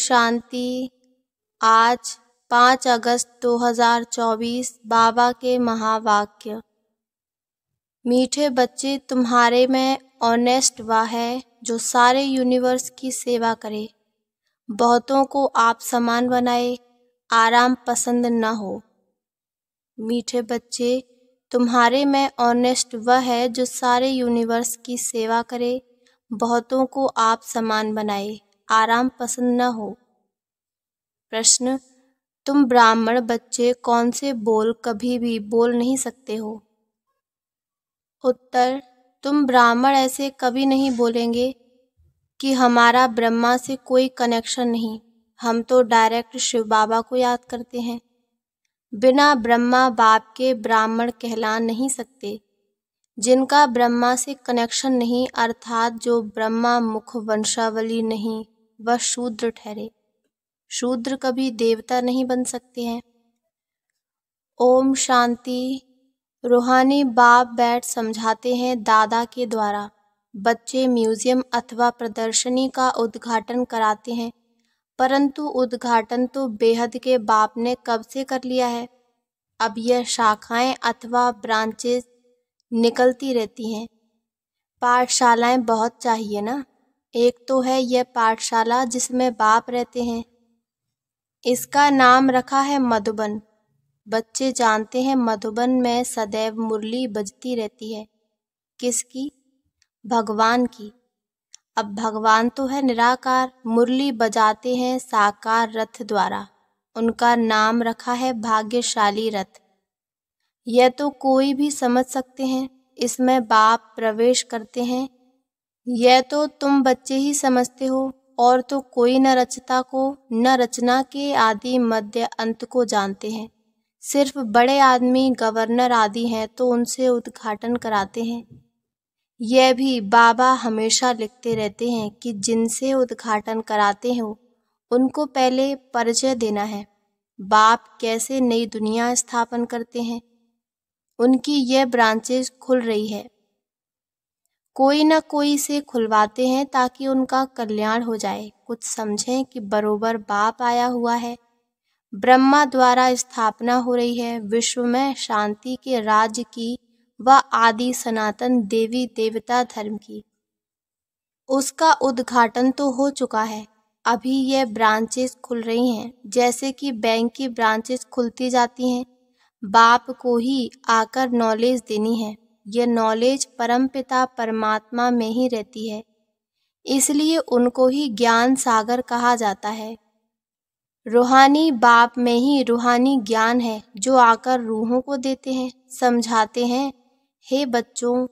शांति आज पाँच अगस्त 2024 बाबा के महावाक्य मीठे बच्चे तुम्हारे में ऑनेस्ट वह है जो सारे यूनिवर्स की सेवा करे बहुतों को आप समान बनाए आराम पसंद न हो मीठे बच्चे तुम्हारे में ऑनेस्ट वह है जो सारे यूनिवर्स की सेवा करे बहुतों को आप समान बनाए आराम पसंद न हो प्रश्न तुम ब्राह्मण बच्चे कौन से बोल कभी भी बोल नहीं सकते हो उत्तर तुम ब्राह्मण ऐसे कभी नहीं बोलेंगे कि हमारा ब्रह्मा से कोई कनेक्शन नहीं हम तो डायरेक्ट शिव बाबा को याद करते हैं बिना ब्रह्मा बाप के ब्राह्मण कहला नहीं सकते जिनका ब्रह्मा से कनेक्शन नहीं अर्थात जो ब्रह्मा मुख वंशावली नहीं वह शूद्र ठहरे शूद्र कभी देवता नहीं बन सकते हैं ओम शांति रूहानी बाप बैठ समझाते हैं दादा के द्वारा बच्चे म्यूजियम अथवा प्रदर्शनी का उद्घाटन कराते हैं परंतु उद्घाटन तो बेहद के बाप ने कब से कर लिया है अब यह शाखाएं अथवा ब्रांचेस निकलती रहती हैं पाठशालाएं बहुत चाहिए ना एक तो है यह पाठशाला जिसमें बाप रहते हैं इसका नाम रखा है मधुबन बच्चे जानते हैं मधुबन में सदैव मुरली बजती रहती है किसकी भगवान की अब भगवान तो है निराकार मुरली बजाते हैं साकार रथ द्वारा उनका नाम रखा है भाग्यशाली रथ यह तो कोई भी समझ सकते हैं इसमें बाप प्रवेश करते हैं यह तो तुम बच्चे ही समझते हो और तो कोई न रचता को न रचना के आदि मध्य अंत को जानते हैं सिर्फ बड़े आदमी गवर्नर आदि हैं तो उनसे उद्घाटन कराते हैं यह भी बाबा हमेशा लिखते रहते हैं कि जिनसे उद्घाटन कराते हो उनको पहले परिचय देना है बाप कैसे नई दुनिया स्थापन करते हैं उनकी यह ब्रांचेज खुल रही है कोई ना कोई से खुलवाते हैं ताकि उनका कल्याण हो जाए कुछ समझें कि बरोबर बाप आया हुआ है ब्रह्मा द्वारा स्थापना हो रही है विश्व में शांति के राज्य की व आदि सनातन देवी देवता धर्म की उसका उद्घाटन तो हो चुका है अभी ये ब्रांचेस खुल रही हैं जैसे कि बैंक की ब्रांचेस खुलती जाती हैं बाप को ही आकर नॉलेज देनी है यह नॉलेज परमपिता परमात्मा में ही रहती है इसलिए उनको ही ज्ञान सागर कहा जाता है रूहानी बाप में ही रूहानी ज्ञान है जो आकर रूहों को देते हैं समझाते हैं हे बच्चों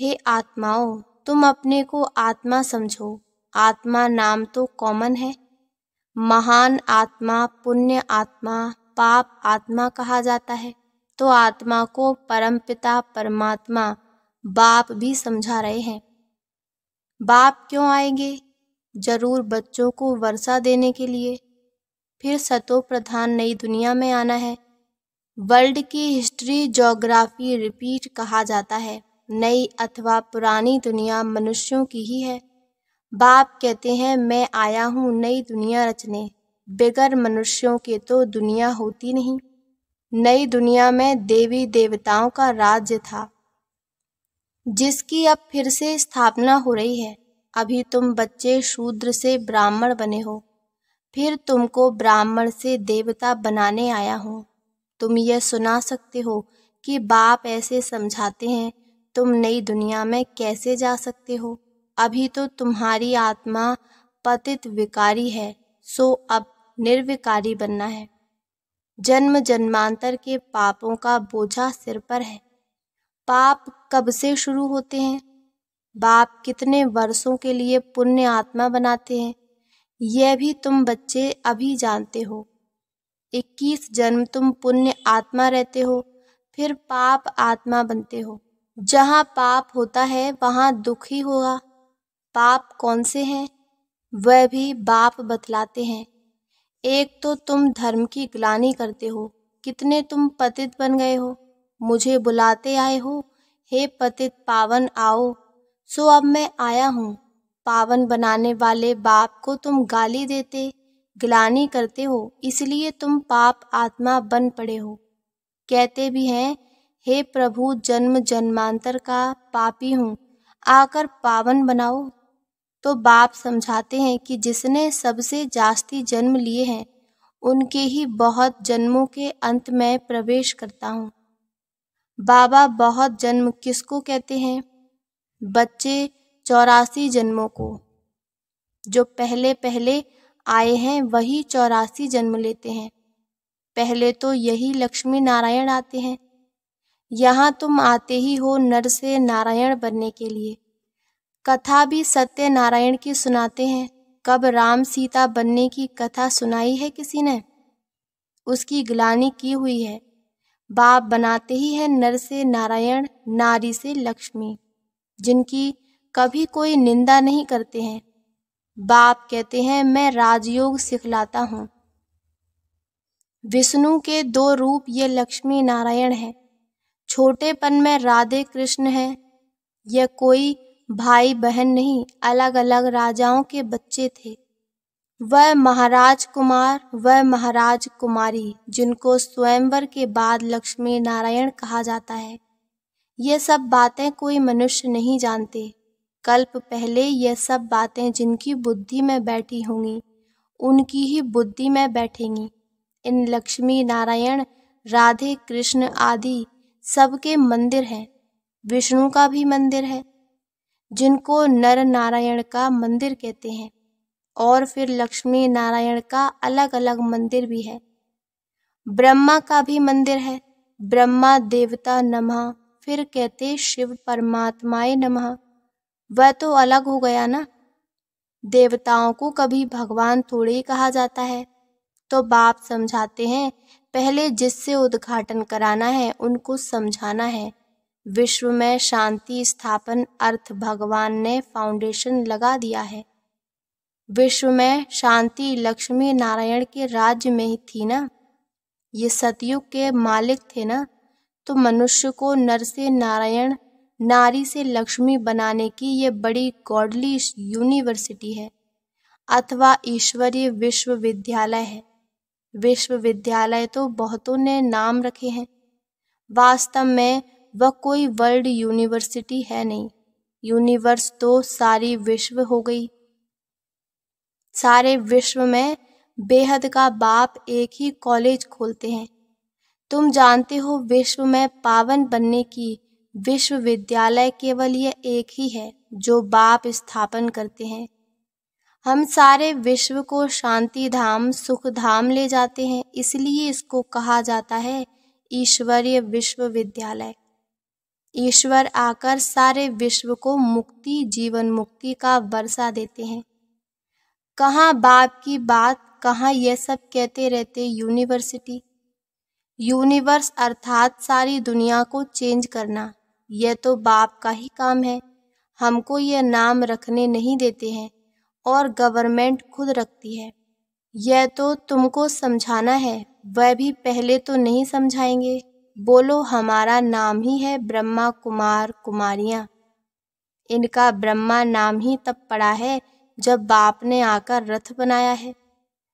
हे आत्माओं तुम अपने को आत्मा समझो आत्मा नाम तो कॉमन है महान आत्मा पुण्य आत्मा पाप आत्मा कहा जाता है तो आत्मा को परमपिता परमात्मा बाप भी समझा रहे हैं बाप क्यों आएंगे जरूर बच्चों को वर्षा देने के लिए फिर सतो प्रधान नई दुनिया में आना है वर्ल्ड की हिस्ट्री जोग्राफी रिपीट कहा जाता है नई अथवा पुरानी दुनिया मनुष्यों की ही है बाप कहते हैं मैं आया हूँ नई दुनिया रचने बिगर मनुष्यों के तो दुनिया होती नहीं नई दुनिया में देवी देवताओं का राज्य था जिसकी अब फिर से स्थापना हो रही है अभी तुम बच्चे शूद्र से ब्राह्मण बने हो फिर तुमको ब्राह्मण से देवता बनाने आया हूँ तुम यह सुना सकते हो कि बाप ऐसे समझाते हैं तुम नई दुनिया में कैसे जा सकते हो अभी तो तुम्हारी आत्मा पतित विकारी है सो अब निर्विकारी बनना है जन्म जन्मांतर के पापों का बोझा सिर पर है पाप कब से शुरू होते हैं बाप कितने वर्षों के लिए पुण्य आत्मा बनाते हैं यह भी तुम बच्चे अभी जानते हो इक्कीस जन्म तुम पुण्य आत्मा रहते हो फिर पाप आत्मा बनते हो जहाँ पाप होता है वहाँ दुख ही होगा पाप कौन से हैं वह भी बाप बतलाते हैं एक तो तुम धर्म की ग्लानी करते हो कितने तुम पतित बन गए हो मुझे बुलाते आए हो हे पतित पावन आओ सो अब मैं आया हूँ पावन बनाने वाले बाप को तुम गाली देते ग्लानी करते हो इसलिए तुम पाप आत्मा बन पड़े हो कहते भी हैं हे प्रभु जन्म जन्मांतर का पापी हूँ आकर पावन बनाओ तो बाप समझाते हैं कि जिसने सबसे जास्ती जन्म लिए हैं उनके ही बहुत जन्मों के अंत में प्रवेश करता हूँ बाबा बहुत जन्म किसको कहते हैं बच्चे चौरासी जन्मों को जो पहले पहले आए हैं वही चौरासी जन्म लेते हैं पहले तो यही लक्ष्मी नारायण आते हैं यहाँ तुम आते ही हो नर से नारायण बनने के लिए कथा भी सत्यनारायण की सुनाते हैं कब राम सीता बनने की कथा सुनाई है किसी ने उसकी गिलानी की हुई है बाप बनाते ही है नर से नारायण नारी से लक्ष्मी जिनकी कभी कोई निंदा नहीं करते हैं बाप कहते हैं मैं राजयोग सिखलाता हूँ विष्णु के दो रूप ये लक्ष्मी नारायण है छोटेपन में राधे कृष्ण है यह कोई भाई बहन नहीं अलग अलग राजाओं के बच्चे थे वह महाराज कुमार वह महाराज कुमारी जिनको स्वयंवर के बाद लक्ष्मी नारायण कहा जाता है ये सब बातें कोई मनुष्य नहीं जानते कल्प पहले यह सब बातें जिनकी बुद्धि में बैठी होंगी उनकी ही बुद्धि में बैठेंगी इन लक्ष्मी नारायण राधे कृष्ण आदि सबके मंदिर हैं विष्णु का भी मंदिर है जिनको नर नारायण का मंदिर कहते हैं और फिर लक्ष्मी नारायण का अलग अलग मंदिर भी है ब्रह्मा का भी मंदिर है ब्रह्मा देवता नमः फिर कहते शिव परमात्माए नमः वह तो अलग हो गया ना देवताओं को कभी भगवान थोड़े ही कहा जाता है तो बाप समझाते हैं पहले जिससे उद्घाटन कराना है उनको समझाना है विश्व में शांति स्थापन अर्थ भगवान ने फाउंडेशन लगा दिया है विश्व में शांति लक्ष्मी नारायण के राज्य में ही थी ना ये सतयुग के मालिक थे ना तो मनुष्य को नर से नारायण नारी से लक्ष्मी बनाने की ये बड़ी गॉडली यूनिवर्सिटी है अथवा ईश्वरीय विश्वविद्यालय है विश्वविद्यालय तो बहुतों ने नाम रखे हैं वास्तव में वह कोई वर्ल्ड यूनिवर्सिटी है नहीं यूनिवर्स तो सारी विश्व हो गई सारे विश्व में बेहद का बाप एक ही कॉलेज खोलते हैं तुम जानते हो विश्व में पावन बनने की विश्वविद्यालय केवल यह एक ही है जो बाप स्थापन करते हैं हम सारे विश्व को शांति धाम सुख धाम ले जाते हैं इसलिए इसको कहा जाता है ईश्वरीय विश्वविद्यालय ईश्वर आकर सारे विश्व को मुक्ति जीवन मुक्ति का वर्षा देते हैं कहाँ बाप की बात कहाँ यह सब कहते रहते यूनिवर्सिटी यूनिवर्स अर्थात सारी दुनिया को चेंज करना यह तो बाप का ही काम है हमको यह नाम रखने नहीं देते हैं और गवर्नमेंट खुद रखती है यह तो तुमको समझाना है वह भी पहले तो नहीं समझाएंगे बोलो हमारा नाम ही है ब्रह्मा कुमार कुमारियाँ इनका ब्रह्मा नाम ही तब पड़ा है जब बाप ने आकर रथ बनाया है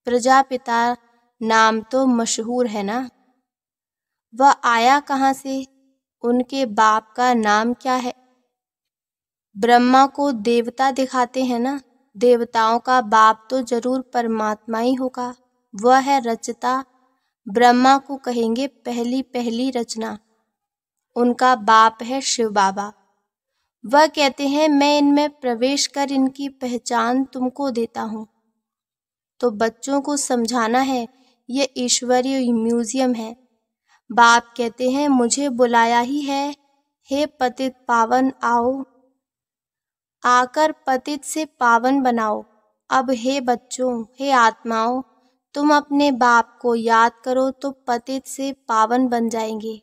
प्रजापिता नाम तो मशहूर है ना वह आया कहाँ से उनके बाप का नाम क्या है ब्रह्मा को देवता दिखाते हैं ना देवताओं का बाप तो जरूर परमात्मा ही होगा वह है रचता ब्रह्मा को कहेंगे पहली पहली रचना उनका बाप है शिव बाबा वह कहते हैं मैं इनमें प्रवेश कर इनकी पहचान तुमको देता हूँ तो बच्चों को समझाना है यह ईश्वरीय म्यूजियम है बाप कहते हैं मुझे बुलाया ही है हे पतित पावन आओ आकर पतित से पावन बनाओ अब हे बच्चों हे आत्माओं तुम अपने बाप को याद करो तो पतित से पावन बन जाएंगे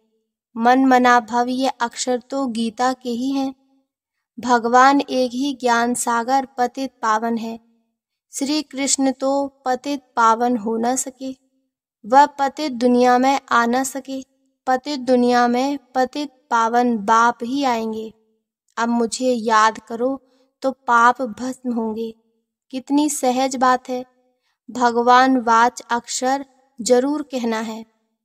मन मना भव ये अक्षर तो गीता के ही हैं भगवान एक ही ज्ञान सागर पतित पावन है श्री कृष्ण तो पतित पावन हो न सके वह पतित दुनिया में आ न सके पतित दुनिया में पतित पावन बाप ही आएंगे अब मुझे याद करो तो पाप भस्म होंगे कितनी सहज बात है भगवान वाच अक्षर जरूर कहना है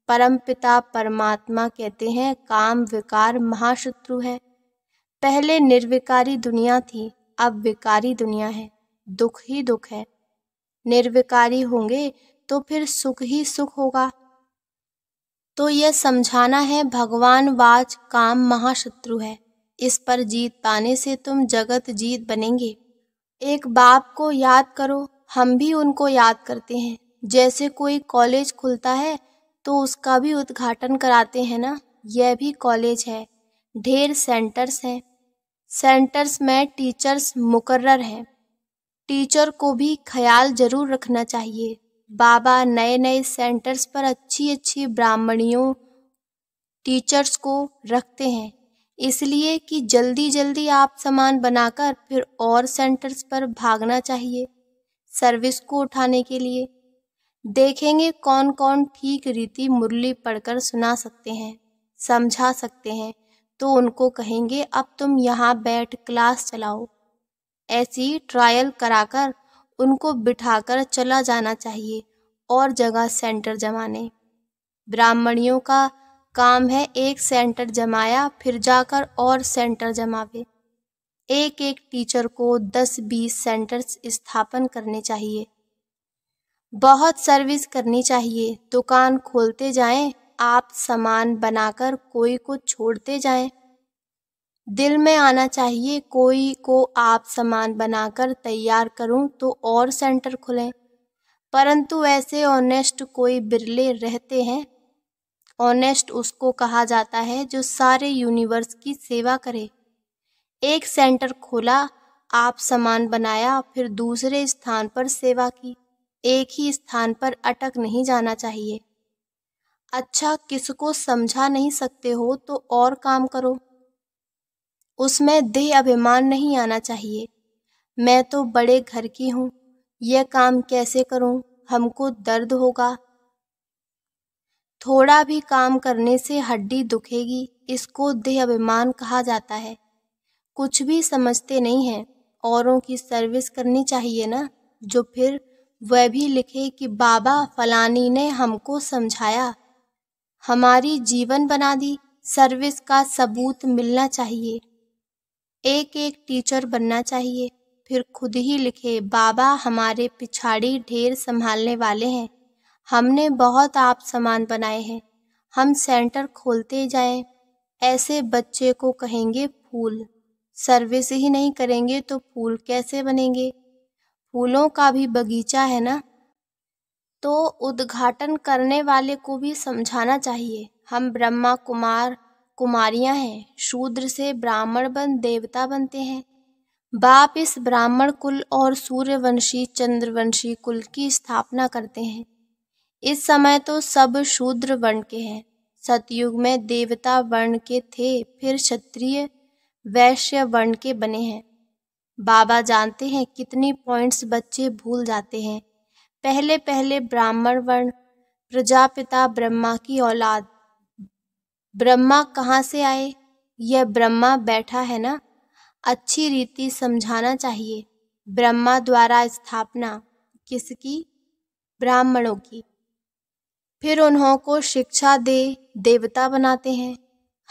परमपिता परमात्मा कहते हैं काम विकार महाशत्रु है पहले निर्विकारी दुनिया थी अब विकारी दुनिया है दुख ही दुख है निर्विकारी होंगे तो फिर सुख ही सुख होगा तो यह समझाना है भगवान वाच काम महाशत्रु है इस पर जीत पाने से तुम जगत जीत बनेंगे एक बाप को याद करो हम भी उनको याद करते हैं जैसे कोई कॉलेज खुलता है तो उसका भी उद्घाटन कराते हैं ना यह भी कॉलेज है ढेर सेंटर्स हैं सेंटर्स में टीचर्स मुकर्र हैं टीचर को भी ख्याल जरूर रखना चाहिए बाबा नए नए सेंटर्स पर अच्छी अच्छी ब्राह्मणियों टीचर्स को रखते हैं इसलिए कि जल्दी जल्दी आप सामान बनाकर फिर और सेंटर्स पर भागना चाहिए सर्विस को उठाने के लिए देखेंगे कौन कौन ठीक रीति मुरली पढ़कर सुना सकते हैं समझा सकते हैं तो उनको कहेंगे अब तुम यहाँ बैठ क्लास चलाओ ऐसी ट्रायल कराकर उनको बिठाकर चला जाना चाहिए और जगह सेंटर जमाने ब्राह्मणियों का काम है एक सेंटर जमाया फिर जाकर और सेंटर जमावे एक एक टीचर को 10-20 सेंटर्स स्थापन करने चाहिए बहुत सर्विस करनी चाहिए दुकान खोलते जाएं, आप सामान बनाकर कोई को छोड़ते जाएं। दिल में आना चाहिए कोई को आप सामान बनाकर तैयार करूं तो और सेंटर खुलें परंतु ऐसे ऑनेस्ट कोई बिरले रहते हैं ऑनेस्ट उसको कहा जाता है जो सारे यूनिवर्स की सेवा करे एक सेंटर खोला आप सामान बनाया फिर दूसरे स्थान पर सेवा की एक ही स्थान पर अटक नहीं जाना चाहिए अच्छा किसको समझा नहीं सकते हो तो और काम करो उसमें देह अभिमान नहीं आना चाहिए मैं तो बड़े घर की हूं यह काम कैसे करूँ हमको दर्द होगा थोड़ा भी काम करने से हड्डी दुखेगी इसको देह अभिमान कहा जाता है कुछ भी समझते नहीं हैं औरों की सर्विस करनी चाहिए ना जो फिर वह भी लिखे कि बाबा फलानी ने हमको समझाया हमारी जीवन बना दी सर्विस का सबूत मिलना चाहिए एक एक टीचर बनना चाहिए फिर खुद ही लिखे बाबा हमारे पिछाड़ी ढेर संभालने वाले हैं हमने बहुत आप समान बनाए हैं हम सेंटर खोलते जाएं ऐसे बच्चे को कहेंगे फूल सर्विस ही नहीं करेंगे तो फूल कैसे बनेंगे फूलों का भी बगीचा है ना तो उद्घाटन करने वाले को भी समझाना चाहिए हम ब्रह्मा कुमार कुमारियां हैं शूद्र से ब्राह्मण बन देवता बनते हैं बाप इस ब्राह्मण कुल और सूर्यवंशी चंद्रवंशी कुल की स्थापना करते हैं इस समय तो सब शूद्र वर्ण के हैं सतयुग में देवता वर्ण के थे फिर क्षत्रिय वैश्य वर्ण के बने हैं बाबा जानते हैं कितनी पॉइंट्स बच्चे भूल जाते हैं पहले पहले ब्राह्मण वर्ण प्रजापिता ब्रह्मा की औलाद ब्रह्मा कहाँ से आए यह ब्रह्मा बैठा है ना अच्छी रीति समझाना चाहिए ब्रह्मा द्वारा स्थापना किसकी ब्राह्मणों की फिर उन्हों को शिक्षा दे देवता बनाते हैं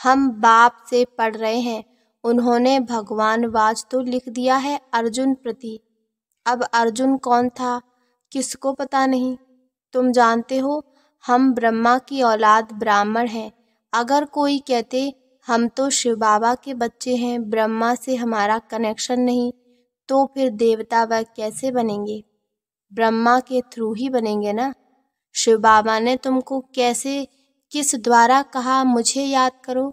हम बाप से पढ़ रहे हैं उन्होंने भगवान वाज तो लिख दिया है अर्जुन प्रति अब अर्जुन कौन था किसको पता नहीं तुम जानते हो हम ब्रह्मा की औलाद ब्राह्मण हैं अगर कोई कहते हम तो शिव बाबा के बच्चे हैं ब्रह्मा से हमारा कनेक्शन नहीं तो फिर देवता वह कैसे बनेंगे ब्रह्मा के थ्रू ही बनेंगे ना शिव बाबा ने तुमको कैसे किस द्वारा कहा मुझे याद करो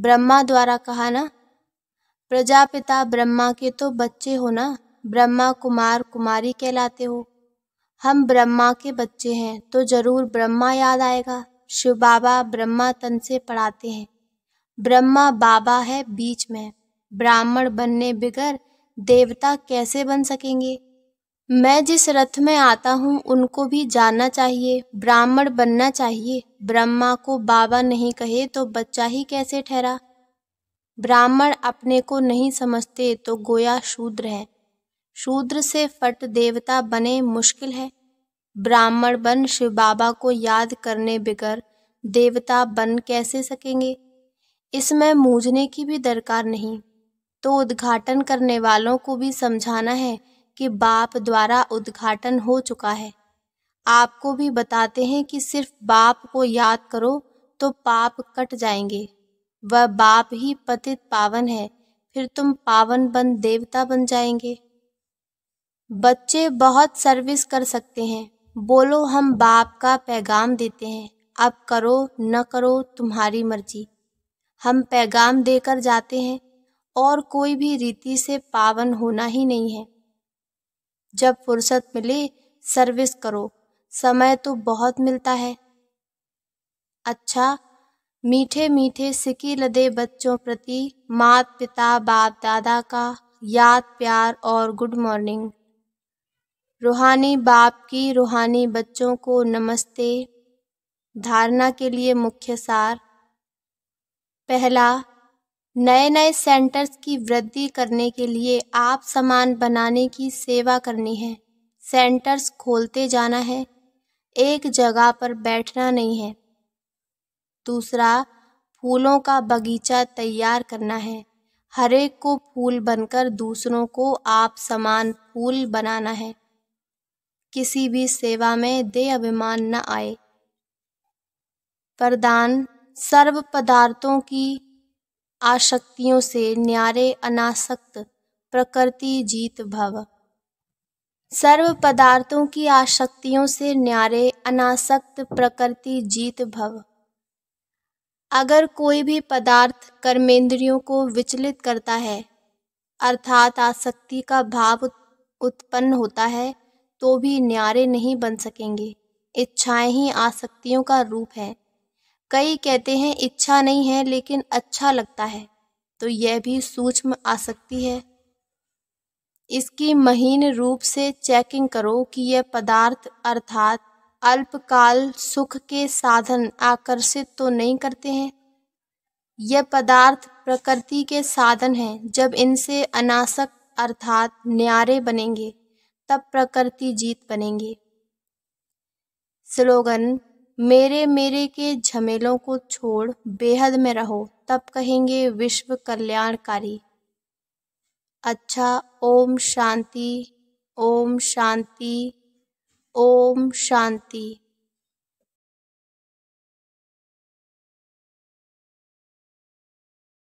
ब्रह्मा द्वारा कहा ना प्रजापिता ब्रह्मा के तो बच्चे हो ना ब्रह्मा कुमार कुमारी कहलाते हो हम ब्रह्मा के बच्चे हैं तो जरूर ब्रह्मा याद आएगा शिव बाबा ब्रह्मा तन से पढ़ाते हैं ब्रह्मा बाबा है बीच में ब्राह्मण बनने बिगर देवता कैसे बन सकेंगे मैं जिस रथ में आता हूँ उनको भी जानना चाहिए ब्राह्मण बनना चाहिए ब्रह्मा को बाबा नहीं कहे तो बच्चा ही कैसे ठहरा ब्राह्मण अपने को नहीं समझते तो गोया शूद्र है शूद्र से फट देवता बने मुश्किल है ब्राह्मण बन शिव बाबा को याद करने बिगर देवता बन कैसे सकेंगे इसमें मूझने की भी दरकार नहीं तो उद्घाटन करने वालों को भी समझाना है के बाप द्वारा उद्घाटन हो चुका है आपको भी बताते हैं कि सिर्फ बाप को याद करो तो पाप कट जाएंगे वह बाप ही पतित पावन है फिर तुम पावन बन देवता बन जाएंगे बच्चे बहुत सर्विस कर सकते हैं बोलो हम बाप का पैगाम देते हैं अब करो न करो तुम्हारी मर्जी हम पैगाम देकर जाते हैं और कोई भी रीति से पावन होना ही नहीं है जब फुर्सत मिले सर्विस करो समय तो बहुत मिलता है अच्छा मीठे मीठे सिकी लदे बच्चों प्रति मात पिता बाप दादा का याद प्यार और गुड मॉर्निंग रूहानी बाप की रूहानी बच्चों को नमस्ते धारणा के लिए मुख्य सार पहला नए नए सेंटर्स की वृद्धि करने के लिए आप सामान बनाने की सेवा करनी है सेंटर्स खोलते जाना है एक जगह पर बैठना नहीं है दूसरा फूलों का बगीचा तैयार करना है हरेक को फूल बनकर दूसरों को आप समान फूल बनाना है किसी भी सेवा में दे अभिमान न आए प्रदान सर्व पदार्थों की आसक्तियों से न्यारे अनासक्त प्रकृति जीत भव सर्व पदार्थों की आसक्तियों से न्यारे अनासक्त प्रकृति जीत भव अगर कोई भी पदार्थ कर्मेंद्रियों को विचलित करता है अर्थात आसक्ति का भाव उत्पन्न होता है तो भी न्यारे नहीं बन सकेंगे इच्छाएं ही आसक्तियों का रूप है कई कहते हैं इच्छा नहीं है लेकिन अच्छा लगता है तो यह भी सूक्ष्म आ सकती है इसकी महीन रूप से चेकिंग करो कि यह पदार्थ अर्थात अल्पकाल सुख के साधन आकर्षित तो नहीं करते हैं यह पदार्थ प्रकृति के साधन हैं जब इनसे अनासक्त अर्थात न्यारे बनेंगे तब प्रकृति जीत बनेंगे स्लोगन मेरे मेरे के झमेलों को छोड़ बेहद में रहो तब कहेंगे विश्व कल्याणकारी अच्छा ओम शांति ओम शांति ओम शांति